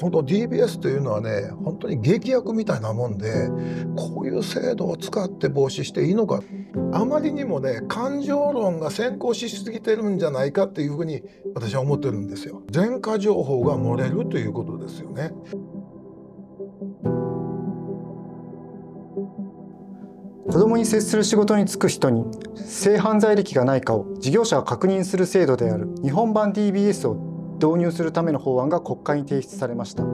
この DBS というのはね本当に劇薬みたいなもんでこういう制度を使って防止していいのかあまりにもね感情論が先行しすぎてるんじゃないかっていうふうに私は思ってるんですよ。前科情報が漏れるということですよね。子どに接する仕事に就く人に性犯罪歴がないかを事業者が確認する制度である日本版 DBS を導入するための法案が国会に提出されました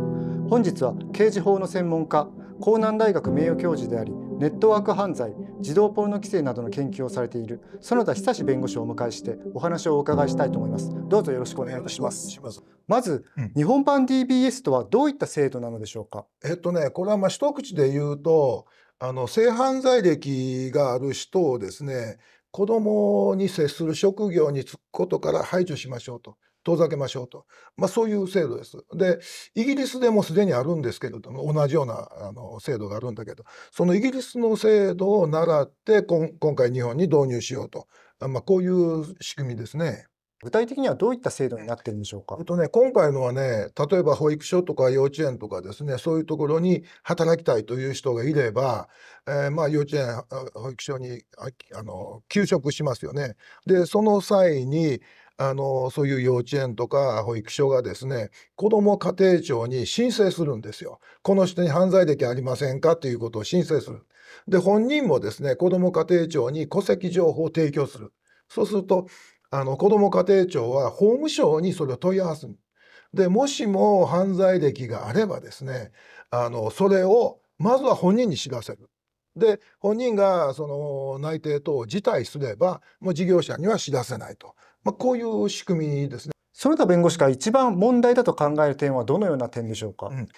本日は刑事法の専門家江南大学名誉教授でありネットワーク犯罪児童ポルノ規制などの研究をされている園田久志弁護士をお迎えしてお話をお伺いしたいと思いますどうぞよろしくお願いいたしますまず、うん、日本版 DBS とはどういった制度なのでしょうかえっとねこれはまあ一口で言うとあの性犯罪歴がある人をですね子どもに接する職業に就くことから排除しましょうと遠ざけましょうと、まあ、そういう制度です。でイギリスでもすでにあるんですけれども同じようなあの制度があるんだけどそのイギリスの制度を習って今回日本に導入しようと、まあ、こういう仕組みですね。具体的にはどういった制度になってるんでしょうか。えっとね、今回のはね、例えば保育所とか幼稚園とかですね、そういうところに働きたいという人がいれば、えー、まあ幼稚園保育所にあの休職しますよね。で、その際にあのそういう幼稚園とか保育所がですね子ども家庭庁に申請するんですよ。この人に犯罪歴ありませんかということを申請する。で本人もですね子ども家庭庁に戸籍情報を提供する。そうするとあの子ども家庭庁は法務省にそれを問い合わせる。でもしも犯罪歴があればですねあのそれをまずは本人に知らせる。で本人がその内定等を辞退すればもう事業者には知らせないと、まあ、こういう仕組みですね。その他弁護士が一番問題だと考える点はどのような点でしょうか、うん、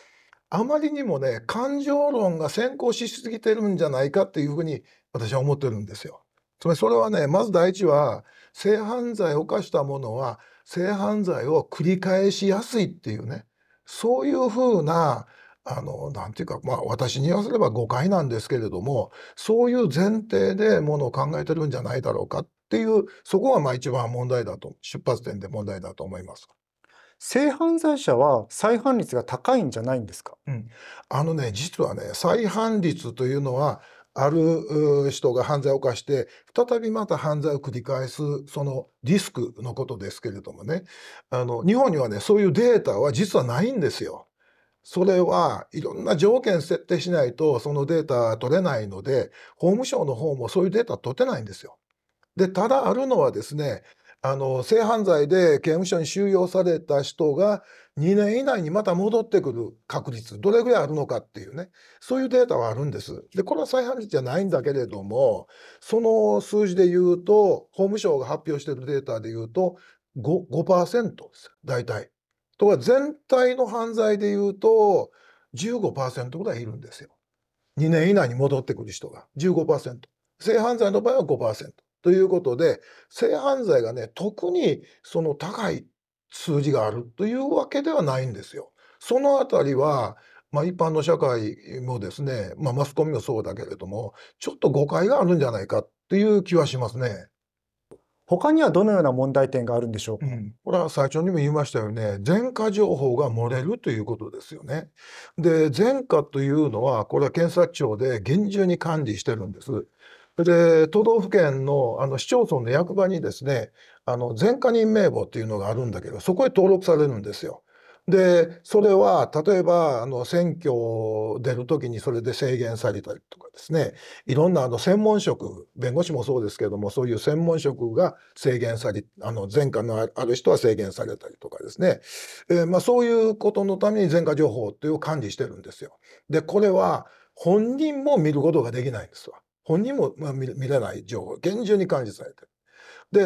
あまりにもね感情論が先行しすぎてるんじゃないかっていうふうに私は思ってるんですよ。つまりそれはねまず第一は性犯罪を犯したものは性犯罪を繰り返しやすいっていうねそういうふうなあの、なんていうか、まあ私に言わせれば誤解なんですけれども、そういう前提でものを考えてるんじゃないだろうかっていう、そこがまあ一番問題だと、出発点で問題だと思います。性犯罪者は再犯率が高いんじゃないんですか、うん、あのね、実はね、再犯率というのは、ある人が犯罪を犯して、再びまた犯罪を繰り返す、そのリスクのことですけれどもね、あの、日本にはね、そういうデータは実はないんですよ。それはいろんな条件設定しないとそのデータ取れないので法務省の方もそういうデータ取ってないんですよ。でただあるのはですねあの性犯罪で刑務所に収容された人が2年以内にまた戻ってくる確率どれぐらいあるのかっていうねそういうデータはあるんです。でこれは再犯率じゃないんだけれどもその数字で言うと法務省が発表してるデータで言うと 5%, 5です大体。と全体の犯罪でいうと15%ぐらいいるんですよ。2年以内に戻ってくる人が15%。性犯罪の場合は5%。ということで性犯罪がね特にその高い数字があるというわけではないんですよ。そのあたりはまあ、一般の社会もですね、まあ、マスコミもそうだけれどもちょっと誤解があるんじゃないかっていう気はしますね。他にはどのような問題点があるんでしょうか、うん、これは最初にも言いましたよね前科情報が漏れるということですよねで前科というのはこれは検察庁で厳重に管理してるんですで都道府県のあの市町村の役場にですねあの前科人名簿っていうのがあるんだけどそこへ登録されるんですよでそれは例えばあの選挙出る時にそれで制限されたりとかですねいろんなあの専門職弁護士もそうですけどもそういう専門職が制限されあの前科のある人は制限されたりとかですね、えー、まあ、そういうことのために前科情報というを管理してるんですよ。でこれは本人も見ることができないんですわ。本人も、見れない情報厳重に管理されてる。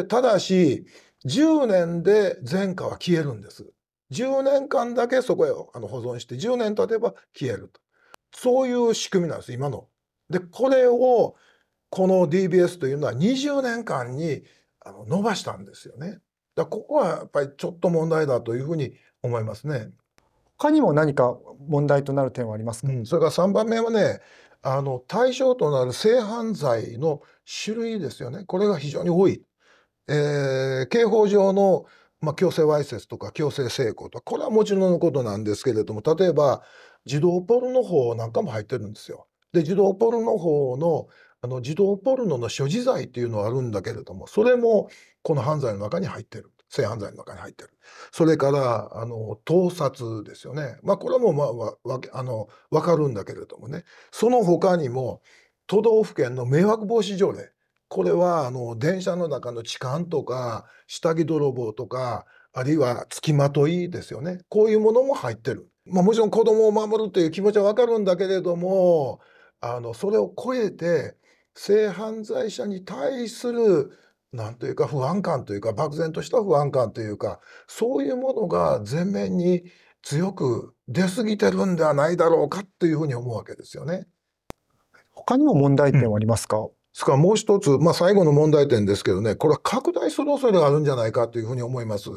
でただし10年で前科は消えるんです。10年間だけそこへあの保存して10年経てば消えるとそういう仕組みなんです今の。でこれをこの DBS というのは20年間にあの伸ばしたんですよね。だここはやっぱりちょっと問題だというふうに思いますね。他にも何か問題となる点はありますか、うん、それから3番目はねあの対象となる性犯罪の種類ですよねこれが非常に多い。えー、刑法上のまあ、強制わいせつとか強制性交とかこれはもちろんのことなんですけれども例えば児童ポルノ法なんかも入ってるんですよ。で児童ポルノ法のあの児童ポルノの所持罪っていうのはあるんだけれどもそれもこの犯罪の中に入ってる性犯罪の中に入ってるそれからあの盗撮ですよねまあこれもまあわわあの分かるんだけれどもねその他にも都道府県の迷惑防止条例これはあの電車の中の痴漢とか下着泥棒とかあるいは付きまといですよねこういうものも入ってる、まあ、もちろん子供を守るという気持ちはわかるんだけれどもあのそれを超えて性犯罪者に対する何というか不安感というか漠然とした不安感というかそういうものが前面に強く出過ぎてるんではないだろうかっていうふうに思うわけですよね。他にも問題点はありますか、うんですからもう一つ、まあ、最後の問題点ですけどね、これは拡大する恐れがあるんじゃないかというふうに思います。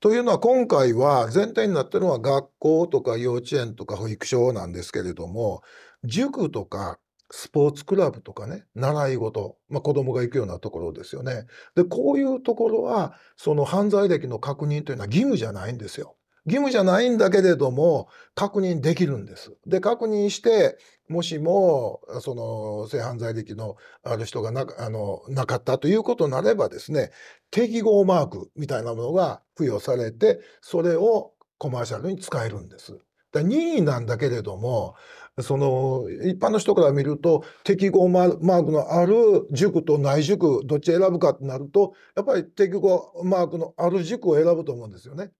というのは今回は前提になってるのは学校とか幼稚園とか保育所なんですけれども、塾とかスポーツクラブとかね、習い事、まあ、子供が行くようなところですよね。で、こういうところは、その犯罪歴の確認というのは義務じゃないんですよ。義務じゃないんだけれども確認できるんです。で確認してもしもその性犯罪歴のある人がなあのなかったということになればですね適合マークみたいなものが付与されてそれをコマーシャルに使えるんです。だ任意なんだけれどもその一般の人から見ると適合マークのある塾とない塾どっち選ぶかってなるとやっぱり適合マークのある塾を選ぶと思うんですよね。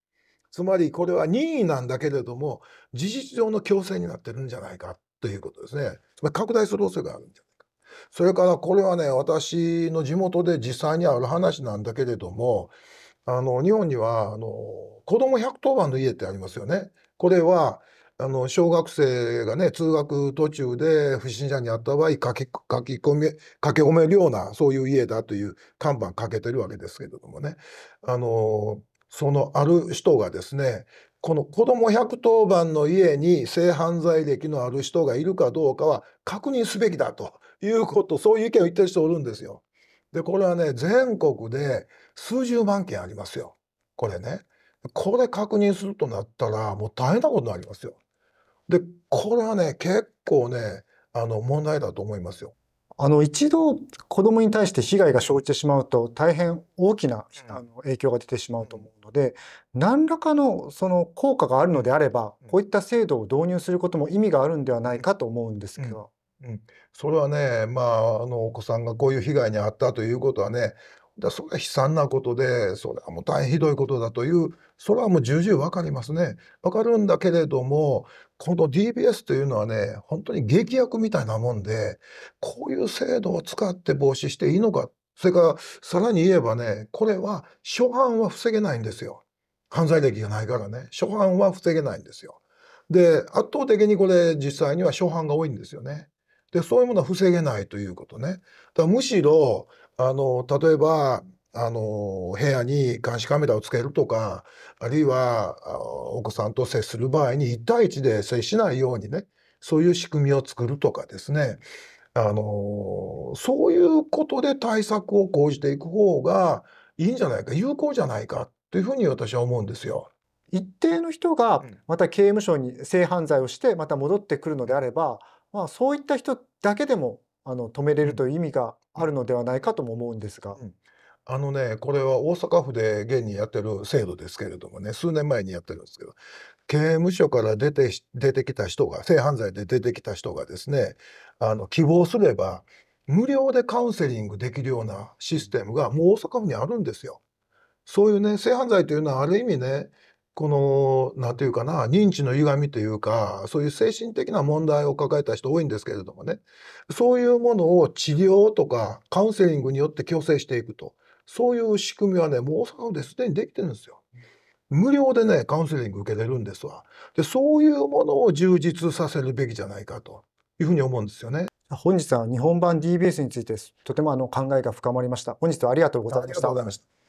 つまりこれは任意なんだけれども事実上の強制になってるんじゃないかということですね。つまり拡大する恐れがあるんじゃないか。それからこれはね私の地元で実際にある話なんだけれどもあの日本にはあの子供110番の家ってありますよね。これはあの小学生がね通学途中で不審者に会った場合書き込み書き込めるようなそういう家だという看板かけてるわけですけれどもねあのそのある人がですねこの子ども110番の家に性犯罪歴のある人がいるかどうかは確認すべきだということそういう意見を言ってる人おるんですよ。でこれはね全国で数十万件ありますよこれね。これ確認するとなったらもう大変なことになりますよ。でこれはね結構ねあの問題だと思いますよ。あの一度子どもに対して被害が生じてしまうと大変大きなあの影響が出てしまうと思うので何らかのその効果があるのであればこういった制度を導入することも意味があるんではないかと思うんですけど。うん、それはね、まあ、あのお子さんがこういう被害に遭ったということはねだそれは悲惨なことでそれはもう大変ひどいことだというそれはもう重々わかりますね。わかるんだけれどもこの DBS というのはね本当に劇薬みたいなもんでこういう制度を使って防止していいのかそれからさらに言えばねこれは初犯は防げないんですよ。犯罪歴がないからね初犯は防げないんですよ。で圧倒的にこれ実際には初犯が多いんですよね。でそういうものは防げないということね。だからむしろあの例えばあの部屋に監視カメラをつけるとかあるいはお子さんと接する場合に1対1で接しないようにねそういう仕組みを作るとかですねあのそういうことで対策を講じていく方がいいんじゃないか有効じゃないかというふうに私は思うんですよ。一定の人がまた刑務所に性犯罪をしてまた戻ってくるのであれば、まあ、そういった人だけでもあの止めれるという意味があるのではないかとも思うんですが。うんあのね、これは大阪府で現にやってる制度ですけれどもね、数年前にやってるんですけど、刑務所から出て出てきた人が、性犯罪で出てきた人がですね、あの希望すれば、無料でカウンセリングできるようなシステムがもう大阪府にあるんですよ。そういうね、性犯罪というのはある意味ね、この、なんていうかな、認知の歪みというか、そういう精神的な問題を抱えた人多いんですけれどもね、そういうものを治療とかカウンセリングによって矯正していくと、そういう仕組みはね、もう大阪ですでにできてるんですよ。無料でね、カウンセリング受けれるんですわ。で、そういうものを充実させるべきじゃないかというふうに思うんですよね。本日は日本版 DBS についてとてもあの考えが深まりました。本日はありがとうございました。